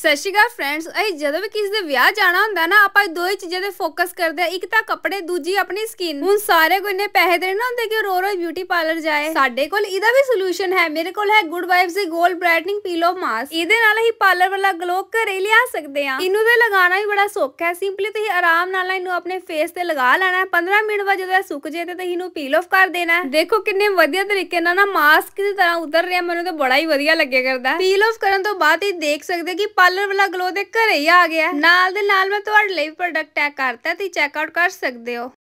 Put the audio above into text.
ਸਤਿ ਸ਼੍ਰੀ ਅਕਾਲ ਫਰੈਂਡਸ ਅਸੀਂ ਜਦੋਂ ਵੀ ਕਿਸੇ ਦੇ ਵਿਆਹ ਜਾਣਾ ਹੁੰਦਾ ਨਾ ਆਪਾਂ ਦੋ ਹੀ ਚੀਜ਼ਾਂ ਤੇ ਫੋਕਸ ਕਰਦੇ ਆ ਇੱਕ ਤਾਂ ਕੱਪੜੇ ਦੂਜੀ ਆਪਣੀ ਸਕਿਨ ਹੁਣ ਸਾਰੇ ਕੋਈ ਨੇ ਪੈਸੇ ਦੇਣਾ ਨਾ ਹੁੰਦੇ ਕਿ ਰੋ ਰੋ ਬਿਊਟੀ ਪਾਰਲਰ ਜਾਏ ਸਾਡੇ ਕੋਲ ਇਹਦਾ ਵੀ ਸੋਲੂਸ਼ਨ ਹੈ ਮੇਰੇ ਕੋਲ ਹੈ ਗੁੱਡ ਵਾਈਬਸ ਦੀ ਗੋਲ ਬ੍ਰਾਈਟਨਿੰਗ ਪੀਲੋ ਮਾਸਕ ਇਹਦੇ ਨਾਲ ਹੀ ਪਾਰਲਰ ਵਾਲਾ ਗਲੋ ਘਰੇ ਲਿਆ ਸਕਦੇ ਆ ਇਹਨੂੰ ਤੇ ਲਗਾਉਣਾ ਵੀ ਬੜਾ ਸੌਖਾ ਹੈ ਸਿੰਪਲੀ ਤੁਸੀਂ ਆਰਾਮ ਨਾਲ ਇਹਨੂੰ ਆਪਣੇ ਫੇਸ ਤੇ ਲਗਾ ਲੈਣਾ 15 ਮਿੰਟ ਬਾਅਦ ਜਦੋਂ ਇਹ ਸੁੱਕ ਜੇ ਤੇ ਤੁਸੀਂ ਇਹਨੂੰ ਪੀਲ ਆਫ ਕਰ ਦੇਣਾ ਦੇਖੋ ਕਿੰਨੇ ਵਧੀਆ ਤਰੀਕੇ ਨਾਲ ਨਾ ਮਾਸਕ ਦੀ ਤਰ੍ਹਾਂ ਉਤਰ ਰਿਹਾ ਮੈਨੂੰ ਤਾਂ ਬੜਾ ਹੀ ਵਧੀਆ ਲੱਗਿਆ ਕਰਦਾ ਪੀਲ ਆਫ ਕਰਨ ਤੋਂ ਬਾਅਦ ਹੀ ਦੇਖ ਸਕਦੇ ਕਿ ਪਾਰਲਰ ਵਾਲਾ ਗਲੋ ਦੇ ਘਰੇ ਹੀ ਆ ਗਿਆ ਨਾਲ ਦੇ ਨਾਲ ਮੈਂ ਤੁਹਾਡੇ ਲਈ ਪ੍ਰੋਡਕਟ ਟੈਗ ਕਰਤਾ ਤੇ ਆਊਟ ਕਰ ਸਕਦੇ ਹੋ